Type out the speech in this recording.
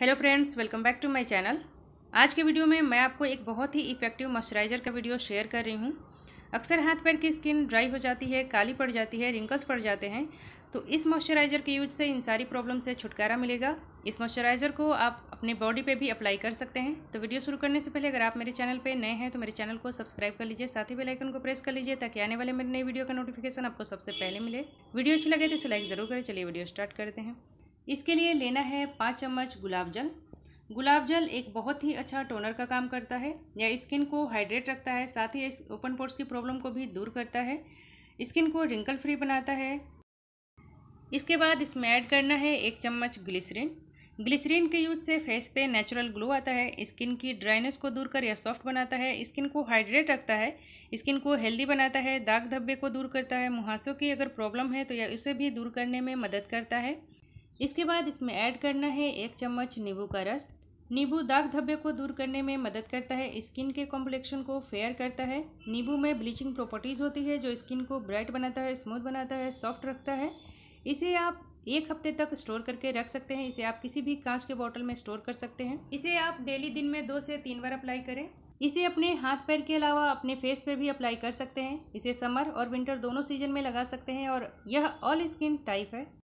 hello friends welcome back to my channel आज के video में मैं आपको एक बहुत ही इफ़ेक्टिव मॉइस्चराइज़र का वीडियो शेयर कर रही हूँ अक्सर हाथ पैर की स्किन ड्राई हो जाती है काली पड़ जाती है रिंकल्स पड़ जाते हैं तो इस मॉइस्चराइज़र के यूज से इन सारी प्रॉब्लम से छुटकारा मिलेगा इस मॉइस्चराइज़र को आप अपने बॉडी पर भी अप्लाई कर सकते हैं तो वीडियो शुरू करने से पहले अगर आप मेरे चैनल पर नए हैं तो मेरे चैनल को सब्सक्राइब कर लीजिए साथ ही बेलाइकन को प्रेस कर लीजिए ताकि आने वाले मेरे नए वीडियो का नोटिफिकेशन आपको सबसे पहले मिले वीडियो अच्छी लगे तो इसे लाइक ज़रूर करें चलिए वीडियो स्टार्ट करते हैं इसके लिए लेना है पाँच चम्मच गुलाब जल गुलाब जल एक बहुत ही अच्छा टोनर का काम करता है यह स्किन को हाइड्रेट रखता है साथ ही इस ओपन पोर्ट्स की प्रॉब्लम को भी दूर करता है स्किन को रिंकल फ्री बनाता है इसके बाद इसमें ऐड करना है एक चम्मच ग्लिसरीन ग्लिसरीन के यूज से फेस पे नेचुरल ग्लो आता है स्किन की ड्राइनेस को दूर कर या सॉफ्ट बनाता है स्किन को हाइड्रेट रखता है स्किन को हेल्दी बनाता है दाग धब्बे को दूर करता है मुहासों की अगर प्रॉब्लम है तो या उसे भी दूर करने में मदद करता है इसके बाद इसमें ऐड करना है एक चम्मच नींबू का रस नींबू दाग धब्बे को दूर करने में मदद करता है स्किन के कॉम्प्लेक्शन को फेयर करता है नींबू में ब्लीचिंग प्रॉपर्टीज़ होती है जो स्किन को ब्राइट बनाता है स्मूथ बनाता है सॉफ्ट रखता है इसे आप एक हफ्ते तक स्टोर करके रख सकते हैं इसे आप किसी भी कांच के बॉटल में स्टोर कर सकते हैं इसे आप डेली दिन में दो से तीन बार अप्लाई करें इसे अपने हाथ पैर के अलावा अपने फेस पर भी अप्लाई कर सकते हैं इसे समर और विंटर दोनों सीजन में लगा सकते हैं और यह ऑल स्किन टाइप है